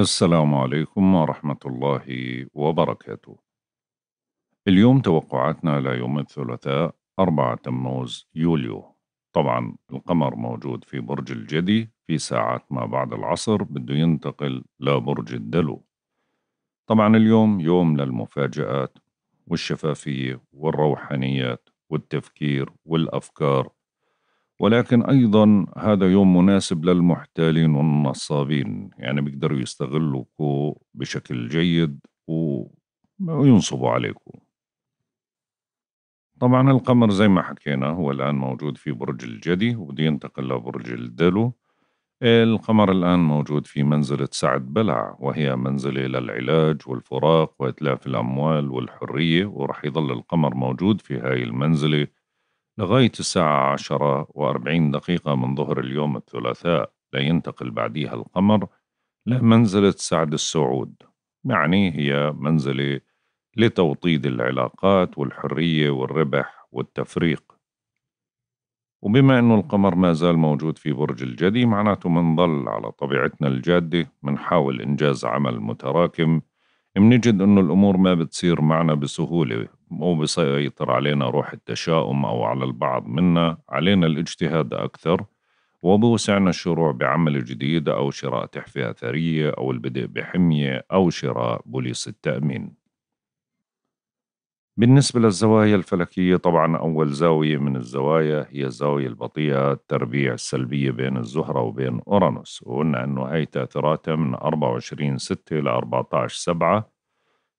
السلام عليكم ورحمة الله وبركاته. اليوم توقعاتنا ليوم الثلاثاء 4 تموز يوليو. طبعا القمر موجود في برج الجدي في ساعات ما بعد العصر بده ينتقل لبرج الدلو. طبعا اليوم يوم للمفاجآت والشفافية والروحانيات والتفكير والأفكار ولكن أيضا هذا يوم مناسب للمحتالين والنصابين يعني بيقدروا يستغلوكوا بشكل جيد وينصبوا عليكو طبعا القمر زي ما حكينا هو الآن موجود في برج الجدي وبدي ينتقل لبرج الدلو القمر الآن موجود في منزلة سعد بلع وهي منزلة للعلاج والفراق وإتلاف الأموال والحرية ورح يظل القمر موجود في هاي المنزلة لغاية الساعة عشرة وأربعين دقيقة من ظهر اليوم الثلاثاء لا ينتقل بعديها القمر لمنزلة سعد السعود يعني هي منزلة لتوطيد العلاقات والحرية والربح والتفريق وبما أنه القمر ما زال موجود في برج الجدي معناته منضل على طبيعتنا الجادة منحاول إنجاز عمل متراكم منجد أنه الأمور ما بتصير معنا بسهولة مو بيسيطر علينا روح التشاؤم أو على البعض منا علينا الاجتهاد أكثر وبوسعنا الشروع بعمل جديد أو شراء تحفة أثرية أو البدء بحمية أو شراء بوليس التأمين بالنسبة للزوايا الفلكية طبعا أول زاوية من الزوايا هي الزاوية البطيئة التربيع السلبية بين الزهرة وبين أورانوس وقلنا أنه هاي تأثيراتها من 24 ستة إلى 14 سبعة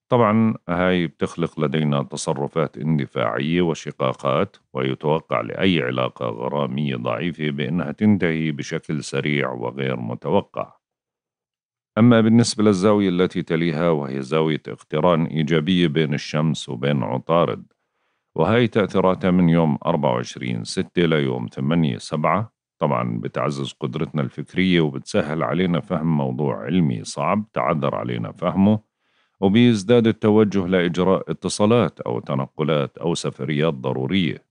طبعا هاي بتخلق لدينا تصرفات اندفاعية وشقاقات ويتوقع لأي علاقة غرامية ضعيفة بأنها تنتهي بشكل سريع وغير متوقع أما بالنسبة للزاوية التي تليها وهي زاوية اقتران إيجابية بين الشمس وبين عطارد وهي تأثيراتها من يوم 24 6 ليوم 8 7 طبعا بتعزز قدرتنا الفكرية وبتسهل علينا فهم موضوع علمي صعب تعذر علينا فهمه وبيزداد التوجه لإجراء اتصالات أو تنقلات أو سفريات ضرورية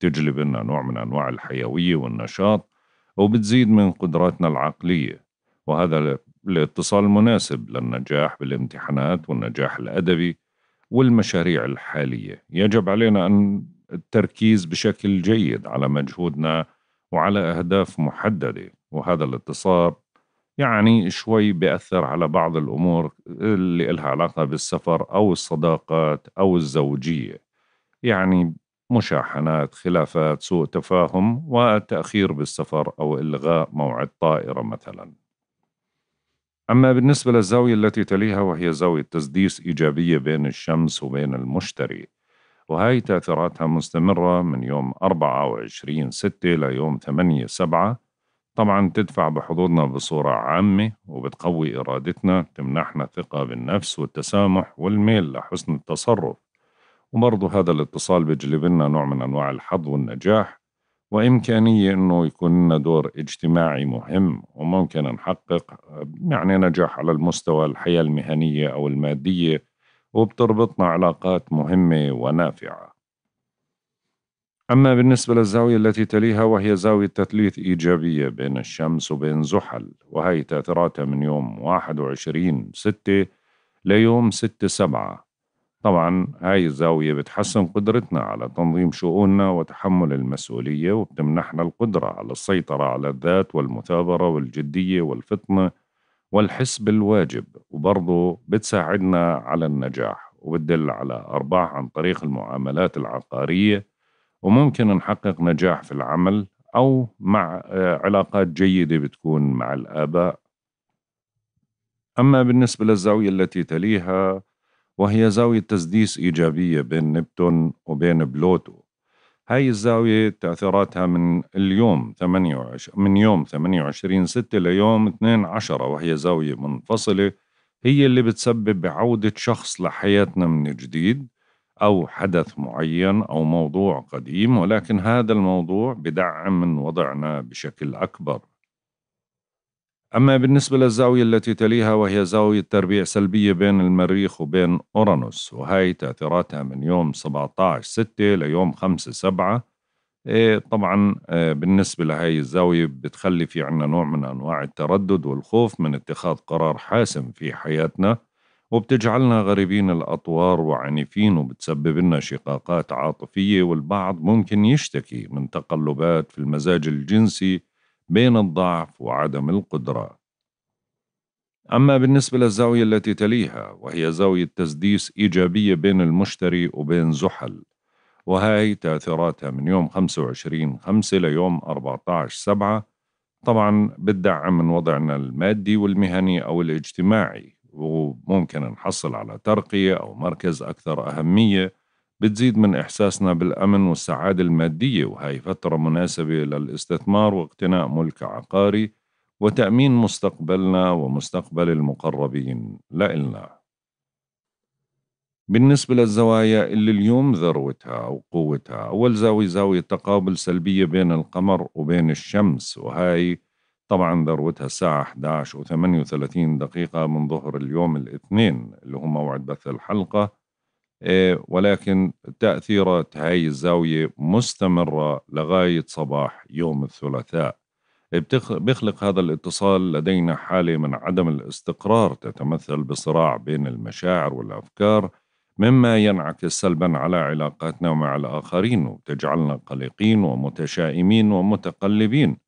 تجلب لنا نوع من أنواع الحيوية والنشاط وبتزيد من قدراتنا العقلية وهذا الاتصال المناسب للنجاح بالامتحانات والنجاح الأدبي والمشاريع الحالية يجب علينا أن التركيز بشكل جيد على مجهودنا وعلى أهداف محددة وهذا الاتصال يعني شوي بيأثر على بعض الأمور اللي إلها علاقة بالسفر أو الصداقات أو الزوجية يعني مشاحنات خلافات سوء تفاهم وتأخير بالسفر أو إلغاء موعد طائرة مثلا أما بالنسبة للزاوية التي تليها وهي زاوية تسديس إيجابية بين الشمس وبين المشتري وهي تأثيراتها مستمرة من يوم 24 6 ليوم 8 7 طبعا تدفع بحضورنا بصورة عامة وبتقوي إرادتنا تمنحنا ثقة بالنفس والتسامح والميل لحسن التصرف وبرضه هذا الاتصال بيجلب لنا نوع من أنواع الحظ والنجاح وإمكانية إنه يكون لنا دور اجتماعي مهم وممكن نحقق يعني نجاح على المستوى الحياة المهنية أو المادية وبتربطنا علاقات مهمة ونافعة أما بالنسبة للزاوية التي تليها وهي زاوية تثليث إيجابية بين الشمس وبين زحل وهي تأثيراتها من يوم 21 ستة ليوم ستة سبعة طبعا هاي الزاوية بتحسن قدرتنا على تنظيم شؤوننا وتحمل المسؤولية وبتمنحنا القدرة على السيطرة على الذات والمثابرة والجدية والفطنة والحس بالواجب وبرضو بتساعدنا على النجاح وبتدل على أرباح عن طريق المعاملات العقارية وممكن نحقق نجاح في العمل أو مع آه، علاقات جيدة بتكون مع الآباء أما بالنسبة للزاوية التي تليها وهي زاوية تسديس إيجابية بين نبتون وبين بلوتو هاي الزاوية تأثيراتها من اليوم 28 من يوم 28 6 ليوم 2 10 وهي زاوية منفصلة هي اللي بتسبب بعودة شخص لحياتنا من جديد أو حدث معين أو موضوع قديم ولكن هذا الموضوع بدعم من وضعنا بشكل أكبر أما بالنسبة للزاوية التي تليها وهي زاوية تربيع سلبية بين المريخ وبين أورانوس وهي تأثيراتها من يوم 17/6 ليوم 5/7 طبعا آه، بالنسبة لهذه الزاوية بتخلي في عنا نوع من أنواع التردد والخوف من اتخاذ قرار حاسم في حياتنا وبتجعلنا غريبين الأطوار وعنيفين وبتسبب لنا شقاقات عاطفية والبعض ممكن يشتكي من تقلبات في المزاج الجنسي بين الضعف وعدم القدرة أما بالنسبة للزاوية التي تليها وهي زاوية تسديس إيجابية بين المشتري وبين زحل وهاي تأثيراتها من يوم 25 5 ليوم 14 7 طبعا بتدعم من وضعنا المادي والمهني أو الاجتماعي وممكن نحصل على ترقية أو مركز أكثر أهمية بتزيد من إحساسنا بالأمن والسعادة المادية وهي فترة مناسبة للاستثمار واقتناء ملك عقاري وتأمين مستقبلنا ومستقبل المقربين لإلنا بالنسبة للزوايا اللي اليوم ذروتها أو قوتها أول زاوية زاوية تقابل سلبية بين القمر وبين الشمس وهاي طبعا ذروتها الساعة 11 و38 دقيقة من ظهر اليوم الاثنين اللي هو موعد بث الحلقة إيه، ولكن تأثيرات هاي الزاوية مستمرة لغاية صباح يوم الثلاثاء بيخلق هذا الاتصال لدينا حالة من عدم الاستقرار تتمثل بصراع بين المشاعر والأفكار مما ينعكس سلبا على علاقاتنا مع الآخرين وتجعلنا قلقين ومتشائمين ومتقلبين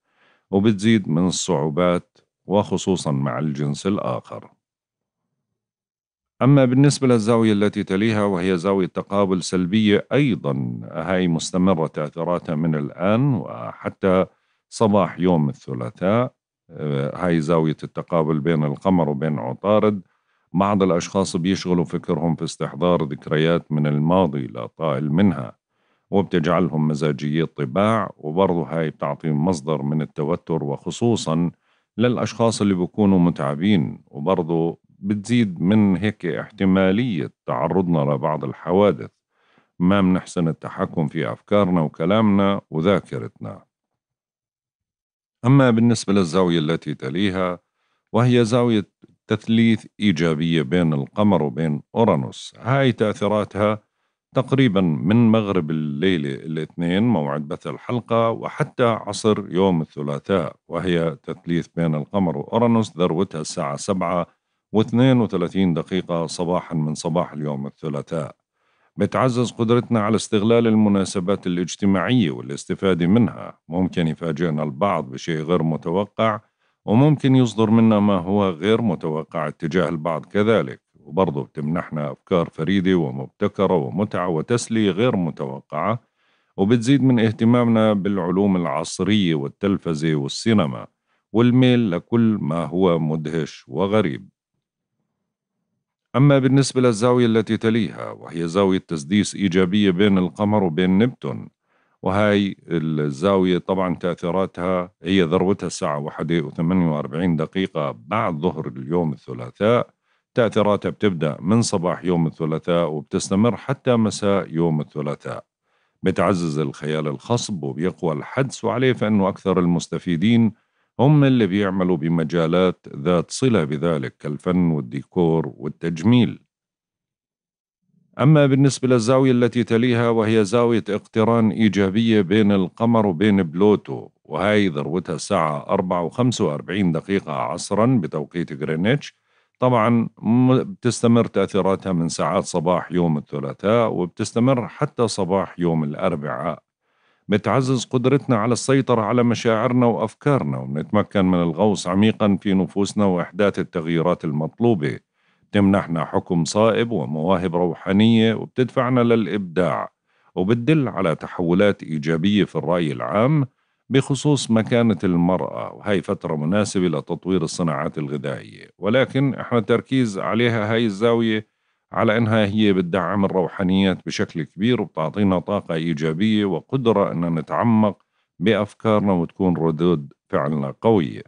وبتزيد من الصعوبات وخصوصا مع الجنس الآخر أما بالنسبة للزاوية التي تليها وهي زاوية تقابل سلبية أيضا هاي مستمرة تأثيراتها من الآن وحتى صباح يوم الثلاثاء آه، هاي زاوية التقابل بين القمر وبين عطارد بعض الأشخاص بيشغلوا فكرهم في استحضار ذكريات من الماضي لا طائل منها وبتجعلهم مزاجيه الطباع وبرضه هاي بتعطيهم مصدر من التوتر وخصوصا للأشخاص اللي بيكونوا متعبين وبرضه بتزيد من هيك احتمالية تعرضنا لبعض الحوادث ما منحسن التحكم في أفكارنا وكلامنا وذاكرتنا أما بالنسبة للزاوية التي تليها وهي زاوية تثليث إيجابية بين القمر وبين أورانوس هاي تأثيراتها تقريبا من مغرب الليلة الاثنين موعد بث الحلقة وحتى عصر يوم الثلاثاء وهي تثليث بين القمر وأورانوس ذروتها الساعة سبعة واثنين وثلاثين دقيقة صباحا من صباح اليوم الثلاثاء بتعزز قدرتنا على استغلال المناسبات الاجتماعية والاستفادة منها ممكن يفاجئنا البعض بشيء غير متوقع وممكن يصدر منا ما هو غير متوقع اتجاه البعض كذلك وبرضه بتمنحنا أفكار فريدة ومبتكرة ومتعة وتسلية غير متوقعة وبتزيد من اهتمامنا بالعلوم العصرية والتلفزة والسينما والميل لكل ما هو مدهش وغريب أما بالنسبة للزاوية التي تليها وهي زاوية تسديس إيجابية بين القمر وبين نبتون وهاي الزاوية طبعا تأثيراتها هي ذروتها الساعة واحدة وثمانية وأربعين دقيقة بعد ظهر اليوم الثلاثاء تتراتب تبدأ من صباح يوم الثلاثاء وبتستمر حتى مساء يوم الثلاثاء بتعزز الخيال الخصب وبيقوى الحدس وعليه فإنه أكثر المستفيدين هم اللي بيعملوا بمجالات ذات صلة بذلك كالفن والديكور والتجميل أما بالنسبة للزاوية التي تليها وهي زاوية اقتران إيجابية بين القمر وبين بلوتو وهي ذروتها الساعة 4 و45 دقيقة عصرا بتوقيت غرينتش طبعا بتستمر تأثيراتها من ساعات صباح يوم الثلاثاء وبتستمر حتى صباح يوم الأربعاء بتعزز قدرتنا على السيطرة على مشاعرنا وأفكارنا وبنتمكن من الغوص عميقا في نفوسنا وإحداث التغييرات المطلوبة تمنحنا حكم صائب ومواهب روحانية وبتدفعنا للإبداع وبتدل على تحولات إيجابية في الرأي العام بخصوص مكانة المرأة وهي فترة مناسبة لتطوير الصناعات الغذائية ولكن احنا التركيز عليها هاي الزاويه على انها هي بتدعم الروحانيات بشكل كبير وبتعطينا طاقه ايجابيه وقدره ان نتعمق بافكارنا وتكون ردود فعلنا قويه.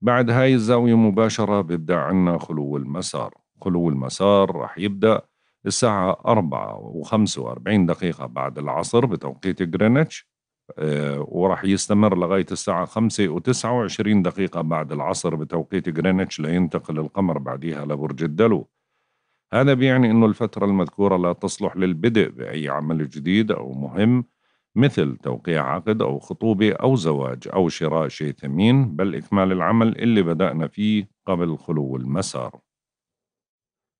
بعد هاي الزاويه مباشره بيبدا عنا خلو المسار، خلو المسار رح يبدا الساعة 4 و45 دقيقة بعد العصر بتوقيت جرينتش آه، وراح يستمر لغاية الساعة 5 و 29 دقيقة بعد العصر بتوقيت جرينتش لينتقل القمر بعدها لبرج الدلو هذا بيعني أنه الفترة المذكورة لا تصلح للبدء بأي عمل جديد أو مهم مثل توقيع عقد أو خطوبة أو زواج أو شراء شيء ثمين بل إكمال العمل اللي بدأنا فيه قبل خلو المسار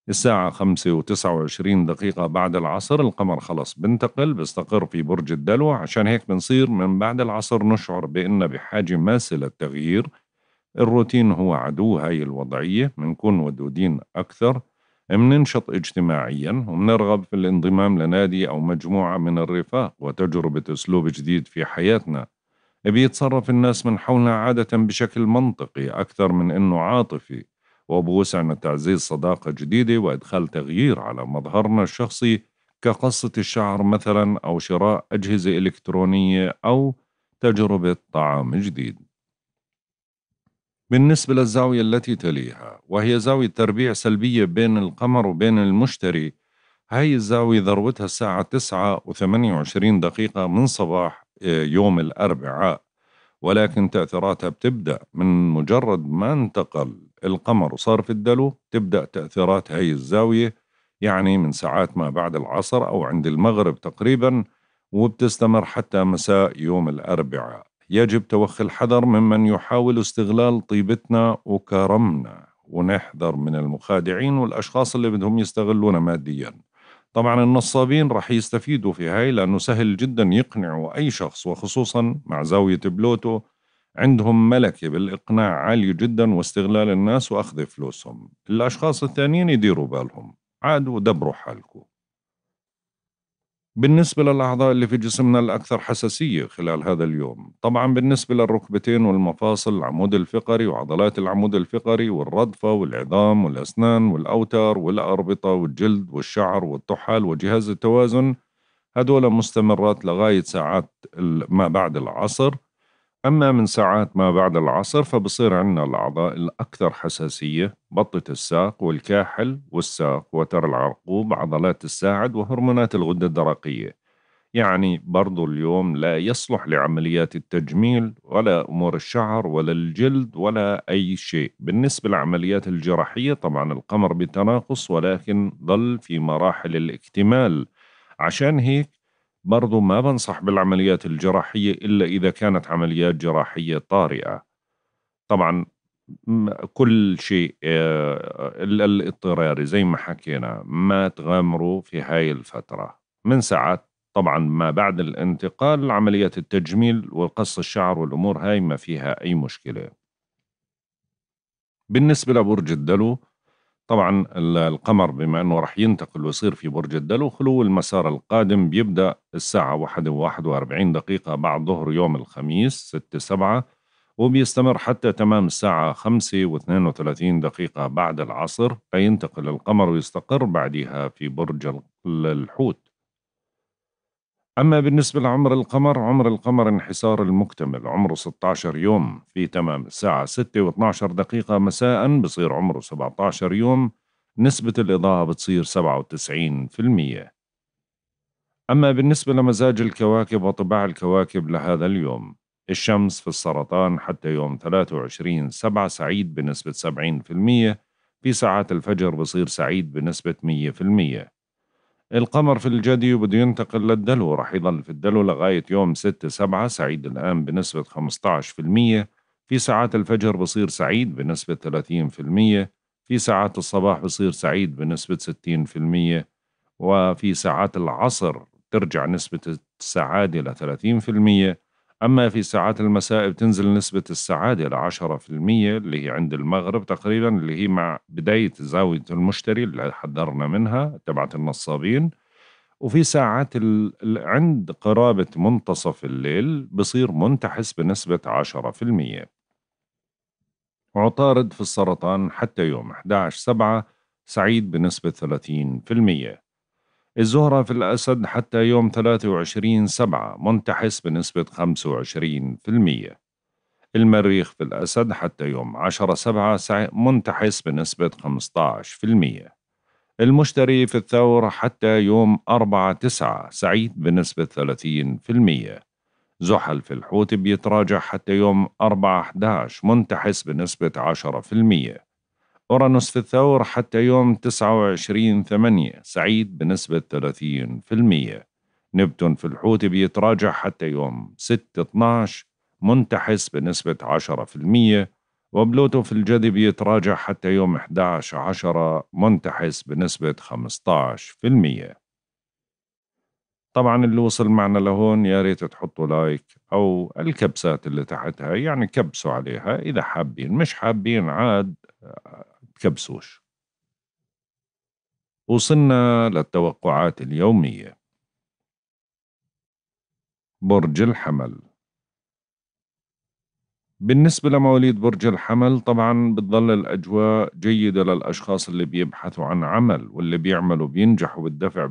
الساعة خمسة وتسعة وعشرين دقيقة بعد العصر القمر خلص بنتقل بيستقر في برج الدلو عشان هيك بنصير من بعد العصر نشعر بأن بحاجة ماسة للتغيير الروتين هو عدو هاي الوضعية بنكون ودودين أكثر مننشط اجتماعيا ومنرغب في الانضمام لنادي أو مجموعة من الرفاق وتجربة أسلوب جديد في حياتنا بيتصرف الناس من حولنا عادة بشكل منطقي أكثر من أنه عاطفي وبوسعنا تعزيز صداقة جديدة وإدخال تغيير على مظهرنا الشخصي كقصة الشعر مثلا أو شراء أجهزة إلكترونية أو تجربة طعام جديد بالنسبة للزاوية التي تليها وهي زاوية تربيع سلبية بين القمر وبين المشتري هاي الزاوية ذروتها الساعة 9 و 28 دقيقة من صباح آه، يوم الأربعاء ولكن تأثيراتها بتبدأ من مجرد ما انتقل القمر وصار في الدلو تبدأ تأثيرات هاي الزاوية يعني من ساعات ما بعد العصر أو عند المغرب تقريبا وبتستمر حتى مساء يوم الأربعاء يجب توخي الحذر ممن يحاول استغلال طيبتنا وكرمنا ونحذر من المخادعين والأشخاص اللي بدهم يستغلونا ماديا طبعا النصابين رح يستفيدوا في هاي لأنه سهل جدا يقنعوا أي شخص وخصوصا مع زاوية بلوتو عندهم ملكة بالإقناع عالية جدا واستغلال الناس وأخذ فلوسهم الأشخاص الثانيين يديروا بالهم عادوا دبروا حالكم بالنسبة للأعضاء اللي في جسمنا الأكثر حساسية خلال هذا اليوم طبعا بالنسبة للركبتين والمفاصل العمود الفقري وعضلات العمود الفقري والردفة والعظام والأسنان والأوتار والأربطة والجلد والشعر والطحال وجهاز التوازن هدول مستمرات لغاية ساعات ما بعد العصر أما من ساعات ما بعد العصر فبصير عندنا الأعضاء الأكثر حساسية بطة الساق والكاحل والساق وتر العرقوب عضلات الساعد وهرمونات الغدة الدرقية يعني برضو اليوم لا يصلح لعمليات التجميل ولا أمور الشعر ولا الجلد ولا أي شيء بالنسبة للعمليات الجراحية طبعا القمر بتناقص ولكن ظل في مراحل الاكتمال عشان هيك برضو ما بنصح بالعمليات الجراحية إلا إذا كانت عمليات جراحية طارئة طبعا كل شيء آه، إلا الاضطراري زي ما حكينا ما تغامروا في هاي الفترة من ساعات طبعا ما بعد الانتقال عمليات التجميل وقص الشعر والأمور هاي ما فيها أي مشكلة بالنسبة لبرج الدلو طبعا القمر بما أنه راح ينتقل ويصير في برج الدلو خلو المسار القادم بيبدأ الساعة 1 و41 دقيقة بعد ظهر يوم الخميس 6 7 وبيستمر حتى تمام الساعة 5 و32 دقيقة بعد العصر فينتقل القمر ويستقر بعدها في برج الحوت أما بالنسبة لعمر القمر عمر القمر انحسار المكتمل عمره 16 يوم في تمام الساعة 6 و12 دقيقة مساء بصير عمره 17 يوم نسبة الإضاءة بتصير 97% أما بالنسبة لمزاج الكواكب وطباع الكواكب لهذا اليوم الشمس في السرطان حتى يوم 23 سبعة سعيد بنسبة 70% في ساعات الفجر بصير سعيد بنسبة 100% القمر في الجدي وبده ينتقل للدلو راح يضل في الدلو لغاية يوم 6 7 سعيد الآن بنسبة 15% في ساعات الفجر بصير سعيد بنسبة 30% في ساعات الصباح بصير سعيد بنسبة 60% وفي ساعات العصر ترجع نسبة السعادة ل أما في ساعات المساء بتنزل نسبة السعادة ل 10% اللي هي عند المغرب تقريبا اللي هي مع بداية زاوية المشتري اللي حذرنا منها تبعت النصابين وفي ساعات ال... عند قرابة منتصف الليل بصير منتحس بنسبة 10% عطارد في السرطان حتى يوم 11 سبعة سعيد بنسبة 30% الزهرة في الأسد حتى يوم 23 سبعة منتحس بنسبة 25% المريخ في الأسد حتى يوم 10 سبعة منتحس بنسبة 15% المشتري في الثور حتى يوم 4 تسعة سعيد بنسبة 30% زحل في الحوت بيتراجع حتى يوم 4 11 منتحس بنسبة 10% أورانوس في الثور حتى يوم 29 ثمانية سعيد بنسبة 30% نبتون في الحوت بيتراجع حتى يوم 6 12 منتحس بنسبة 10% وبلوتو في الجدي بيتراجع حتى يوم 11 10 منتحس بنسبة 15% طبعا اللي وصل معنا لهون يا ريت تحطوا لايك او الكبسات اللي تحتها يعني كبسوا عليها اذا حابين مش حابين عاد كبسوش وصلنا للتوقعات اليومية برج الحمل بالنسبة لمواليد برج الحمل طبعا بتظل الأجواء جيدة للأشخاص اللي بيبحثوا عن عمل واللي بيعملوا بينجحوا بالدفع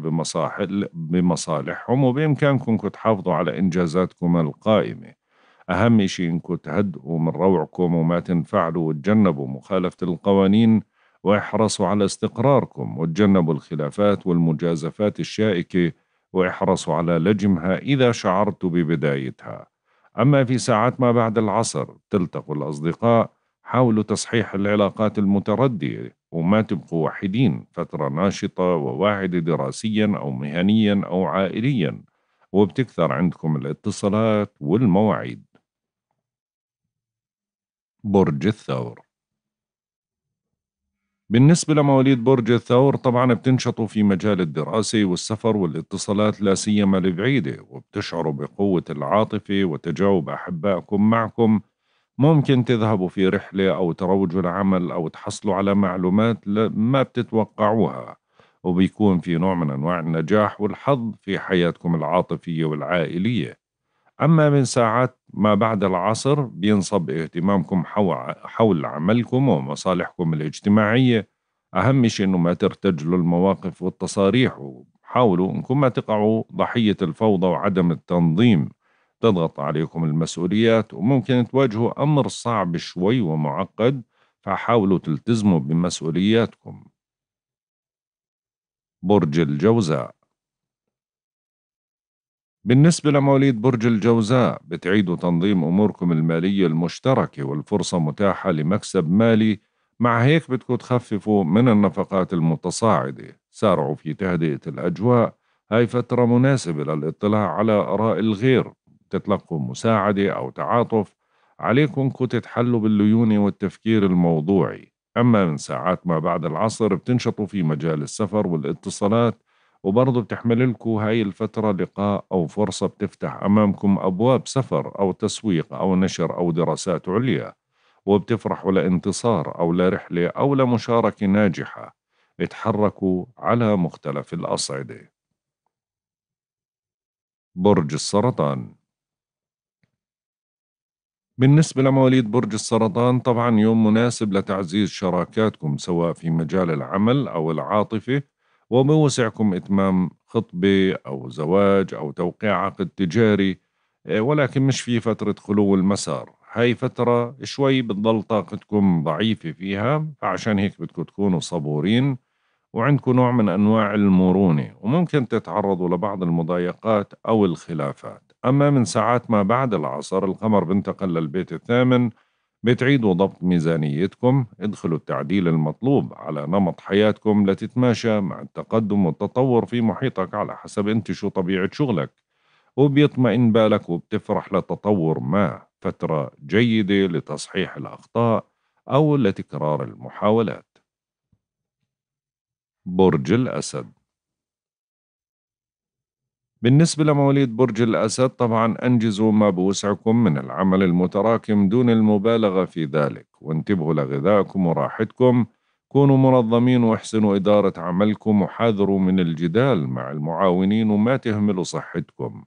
بمصالحهم وبإمكانكم تحافظوا على إنجازاتكم القائمة أهم شيء إنكم تهدئوا من روعكم وما تنفعلوا وتجنبوا مخالفة القوانين واحرصوا على استقراركم وتجنبوا الخلافات والمجازفات الشائكة واحرصوا على لجمها إذا شعرت ببدايتها أما في ساعات ما بعد العصر تلتقوا الأصدقاء حاولوا تصحيح العلاقات المتردية وما تبقوا وحيدين فترة ناشطة وواعدة دراسيا أو مهنيا أو عائليا وبتكثر عندكم الاتصالات والمواعيد برج الثور بالنسبة لمواليد برج الثور طبعا بتنشطوا في مجال الدراسة والسفر والاتصالات لا سيما البعيدة وبتشعروا بقوة العاطفة وتجاوب أحبائكم معكم ممكن تذهبوا في رحلة أو تروجوا لعمل أو تحصلوا على معلومات ما بتتوقعوها وبيكون في نوع من أنواع النجاح والحظ في حياتكم العاطفية والعائلية أما من ساعات ما بعد العصر بينصب اهتمامكم حول عملكم ومصالحكم الاجتماعية أهم شيء أنه ما ترتجلوا المواقف والتصاريح وحاولوا أنكم ما تقعوا ضحية الفوضى وعدم التنظيم تضغط عليكم المسؤوليات وممكن تواجهوا أمر صعب شوي ومعقد فحاولوا تلتزموا بمسؤولياتكم برج الجوزاء بالنسبة لمواليد برج الجوزاء بتعيدوا تنظيم أموركم المالية المشتركة والفرصة متاحة لمكسب مالي مع هيك بدكم تخففوا من النفقات المتصاعدة سارعوا في تهدئة الأجواء هاي فترة مناسبة للاطلاع على آراء الغير تتلقوا مساعدة أو تعاطف عليكم كو تتحلوا بالليونة والتفكير الموضوعي أما من ساعات ما بعد العصر بتنشطوا في مجال السفر والاتصالات وبرضه بتحمل لكم هاي الفترة لقاء أو فرصة بتفتح أمامكم أبواب سفر أو تسويق أو نشر أو دراسات عليا وبتفرحوا لانتصار أو لرحلة أو لمشاركة ناجحة اتحركوا على مختلف الأصعدة برج السرطان بالنسبة لمواليد برج السرطان طبعا يوم مناسب لتعزيز شراكاتكم سواء في مجال العمل أو العاطفة وبوسعكم إتمام خطبة أو زواج أو توقيع عقد تجاري آه، ولكن مش في فترة خلو المسار هاي فترة شوي بتضل طاقتكم ضعيفة فيها فعشان هيك بدكم تكونوا صبورين وعندكم نوع من أنواع المرونة وممكن تتعرضوا لبعض المضايقات أو الخلافات أما من ساعات ما بعد العصر القمر بنتقل للبيت الثامن بتعيدوا ضبط ميزانيتكم ادخلوا التعديل المطلوب على نمط حياتكم لتتماشى مع التقدم والتطور في محيطك على حسب انت شو طبيعة شغلك وبيطمئن بالك وبتفرح لتطور ما فترة جيدة لتصحيح الأخطاء أو لتكرار المحاولات برج الأسد بالنسبة لمواليد برج الأسد طبعا أنجزوا ما بوسعكم من العمل المتراكم دون المبالغة في ذلك وانتبهوا لغذائكم وراحتكم كونوا منظمين واحسنوا إدارة عملكم وحاذروا من الجدال مع المعاونين وما تهملوا صحتكم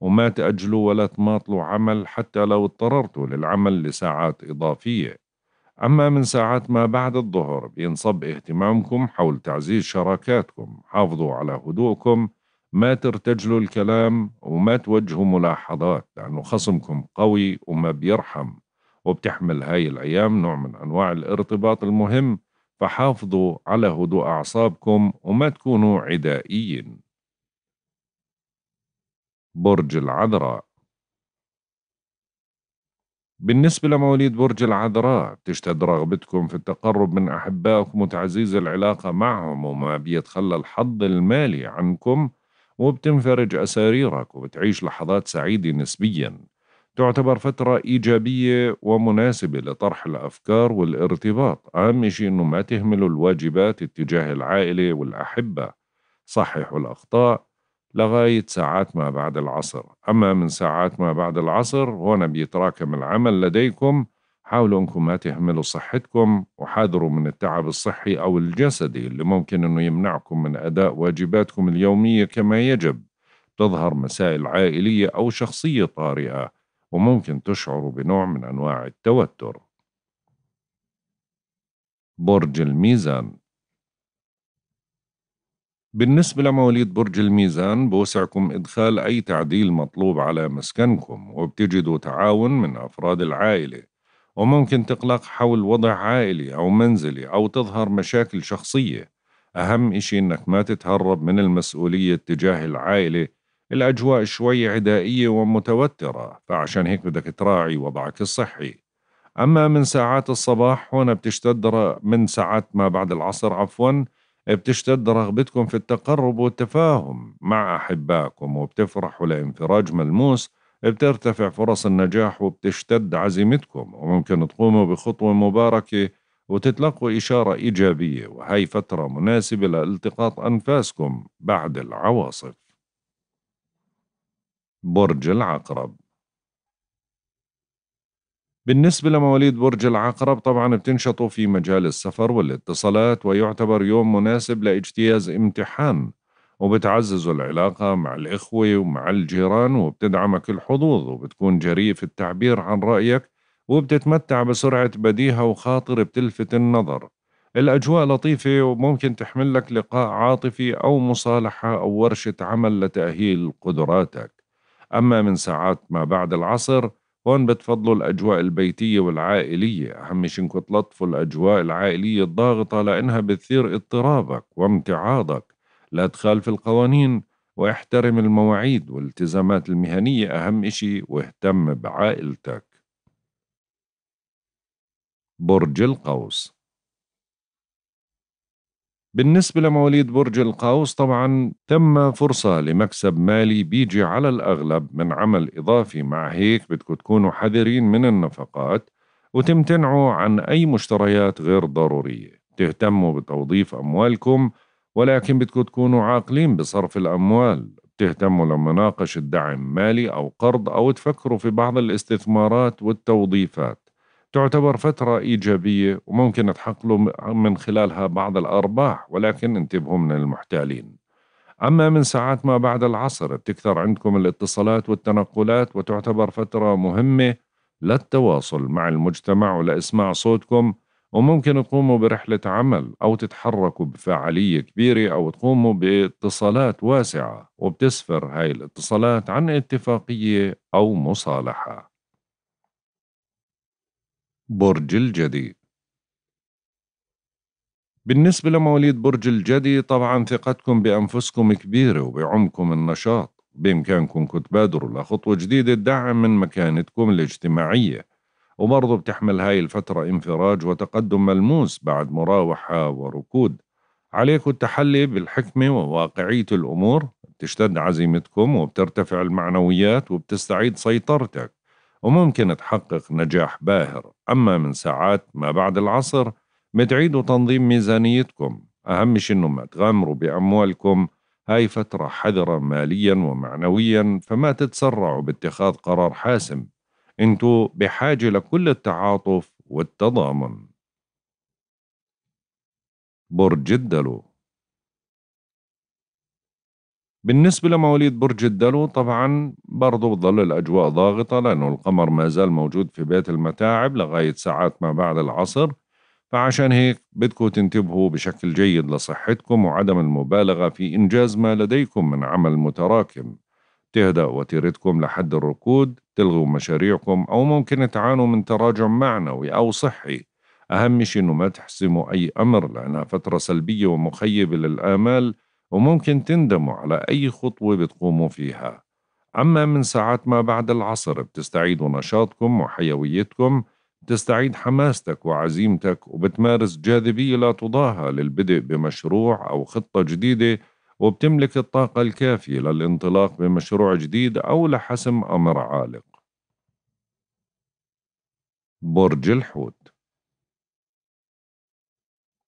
وما تأجلوا ولا تماطلوا عمل حتى لو اضطررتوا للعمل لساعات إضافية أما من ساعات ما بعد الظهر بينصب اهتمامكم حول تعزيز شراكاتكم حافظوا على هدوءكم ما ترتجلوا الكلام وما توجهوا ملاحظات لأنه خصمكم قوي وما بيرحم وبتحمل هاي الأيام نوع من أنواع الارتباط المهم فحافظوا على هدوء أعصابكم وما تكونوا عدائيين برج العذراء بالنسبة لمواليد برج العذراء تشتد رغبتكم في التقرب من أحبائكم وتعزيز العلاقة معهم وما بيتخلى الحظ المالي عنكم وبتنفرج أساريرك وبتعيش لحظات سعيدة نسبياً تعتبر فترة إيجابية ومناسبة لطرح الأفكار والارتباط أهم شيء أنه ما تهملوا الواجبات اتجاه العائلة والأحبة صححوا الأخطاء لغاية ساعات ما بعد العصر أما من ساعات ما بعد العصر هنا بيتراكم العمل لديكم حاولوا انكم ما تهملوا صحتكم وحاذروا من التعب الصحي او الجسدي اللي ممكن انه يمنعكم من اداء واجباتكم اليوميه كما يجب تظهر مسائل عائليه او شخصيه طارئه وممكن تشعروا بنوع من انواع التوتر برج الميزان بالنسبة لمواليد برج الميزان بوسعكم إدخال أي تعديل مطلوب على مسكنكم وبتجدوا تعاون من أفراد العائلة وممكن تقلق حول وضع عائلي أو منزلي أو تظهر مشاكل شخصية أهم إشي إنك ما تتهرب من المسؤولية تجاه العائلة الأجواء شوي عدائية ومتوترة فعشان هيك بدك تراعي وضعك الصحي أما من ساعات الصباح هنا بتشتد من ساعات ما بعد العصر عفوا بتشتد رغبتكم في التقرب والتفاهم مع أحبائكم وبتفرحوا لانفراج ملموس بترتفع فرص النجاح وبتشتد عزيمتكم وممكن تقوموا بخطوة مباركة وتتلقوا إشارة إيجابية وهي فترة مناسبة لالتقاط أنفاسكم بعد العواصف برج العقرب بالنسبة لمواليد برج العقرب طبعا بتنشطوا في مجال السفر والاتصالات ويعتبر يوم مناسب لاجتياز امتحان وبتعزز العلاقة مع الإخوة ومع الجيران وبتدعمك الحظوظ وبتكون جريء في التعبير عن رأيك وبتتمتع بسرعة بديهة وخاطر بتلفت النظر الأجواء لطيفة وممكن تحمل لك لقاء عاطفي أو مصالحة أو ورشة عمل لتأهيل قدراتك أما من ساعات ما بعد العصر هون بتفضلوا الأجواء البيتية والعائلية أهم شي إنكم تلطفوا الأجواء العائلية الضاغطة لأنها بتثير اضطرابك وامتعاضك الأدخال في القوانين واحترم المواعيد والالتزامات المهنية أهم إشي واهتم بعائلتك برج القوس بالنسبة لمواليد برج القوس طبعا تم فرصة لمكسب مالي بيجي على الأغلب من عمل إضافي مع هيك بدكم تكونوا حذرين من النفقات وتمتنعوا عن أي مشتريات غير ضرورية تهتموا بتوظيف أموالكم ولكن بدكم تكونوا عاقلين بصرف الأموال بتهتموا لما ناقش الدعم مالي أو قرض أو تفكروا في بعض الاستثمارات والتوظيفات تعتبر فترة إيجابية وممكن تحقلوا من خلالها بعض الأرباح ولكن انتبهوا من المحتالين أما من ساعات ما بعد العصر بتكثر عندكم الاتصالات والتنقلات وتعتبر فترة مهمة للتواصل مع المجتمع ولإسماع صوتكم وممكن تقوموا برحلة عمل أو تتحركوا بفعالية كبيرة أو تقوموا باتصالات واسعة وبتسفر هاي الاتصالات عن اتفاقية أو مصالحة برج الجدي بالنسبة لمواليد برج الجدي طبعا ثقتكم بأنفسكم كبيرة وبعمكم النشاط بإمكانكم تبادروا لخطوة جديدة تدعم من مكانتكم الاجتماعية وبرضه بتحمل هاي الفترة انفراج وتقدم ملموس بعد مراوحة وركود عليكم التحلي بالحكمة وواقعية الأمور بتشتد عزيمتكم وبترتفع المعنويات وبتستعيد سيطرتك وممكن تحقق نجاح باهر أما من ساعات ما بعد العصر بتعيدوا تنظيم ميزانيتكم أهم شيء إنه ما تغامروا بأموالكم هاي فترة حذرة ماليا ومعنويا فما تتسرعوا باتخاذ قرار حاسم انتوا بحاجة لكل التعاطف والتضامن برج الدلو بالنسبة لمواليد برج الدلو طبعا برضو بتظل الأجواء ضاغطة لأنه القمر ما زال موجود في بيت المتاعب لغاية ساعات ما بعد العصر فعشان هيك بدكم تنتبهوا بشكل جيد لصحتكم وعدم المبالغة في إنجاز ما لديكم من عمل متراكم تهدأ وتيرتكم لحد الركود تلغوا مشاريعكم أو ممكن تعانوا من تراجع معنوي أو صحي أهم شيء أنه ما تحسموا أي أمر لأنها فترة سلبية ومخيبة للآمال وممكن تندموا على أي خطوة بتقوموا فيها أما من ساعات ما بعد العصر بتستعيدوا نشاطكم وحيويتكم بتستعيد حماستك وعزيمتك وبتمارس جاذبية لا تضاهى للبدء بمشروع أو خطة جديدة وبتملك الطاقة الكافية للانطلاق بمشروع جديد أو لحسم أمر عالق برج الحوت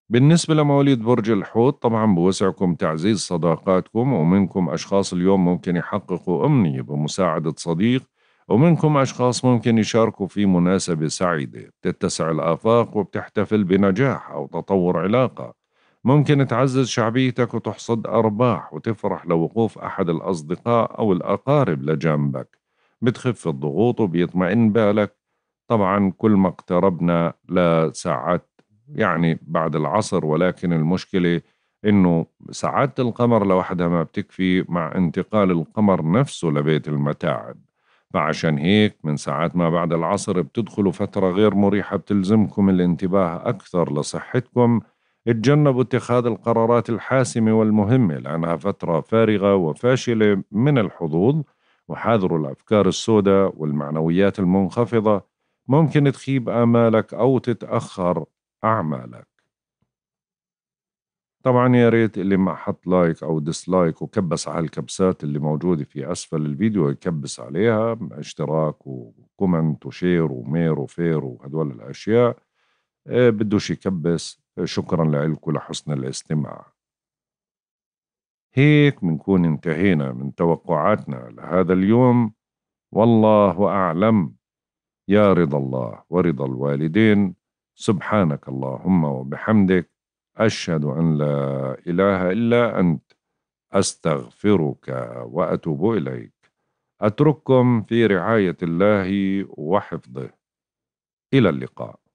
بالنسبة لمواليد برج الحوت طبعا بوسعكم تعزيز صداقاتكم ومنكم أشخاص اليوم ممكن يحققوا أمنية بمساعدة صديق ومنكم أشخاص ممكن يشاركوا في مناسبة سعيدة بتتسع الآفاق وبتحتفل بنجاح أو تطور علاقة ممكن تعزز شعبيتك وتحصد أرباح وتفرح لوقوف أحد الأصدقاء أو الأقارب لجنبك بتخف الضغوط وبيطمئن بالك طبعا كل ما اقتربنا لساعات يعني بعد العصر ولكن المشكلة إنه ساعات القمر لوحدها ما بتكفي مع انتقال القمر نفسه لبيت المتاعب فعشان هيك من ساعات ما بعد العصر بتدخلوا فترة غير مريحة بتلزمكم الانتباه أكثر لصحتكم اتجنبوا اتخاذ القرارات الحاسمة والمهمة لأنها فترة فارغة وفاشلة من الحظوظ وحاذروا الأفكار السوداء والمعنويات المنخفضة ممكن تخيب آمالك أو تتأخر أعمالك طبعا يا ريت اللي ما حط لايك أو ديسلايك وكبس على الكبسات اللي موجودة في أسفل الفيديو يكبس عليها اشتراك وكومنت وشير ومير وفير وهدول الأشياء إيه، بدوش يكبس شكرا لكم لحسن الاستماع هيك منكون انتهينا من توقعاتنا لهذا اليوم والله أعلم يا رضا الله ورضا الوالدين سبحانك اللهم وبحمدك أشهد أن لا إله إلا أنت أستغفرك وأتوب إليك أترككم في رعاية الله وحفظه إلى اللقاء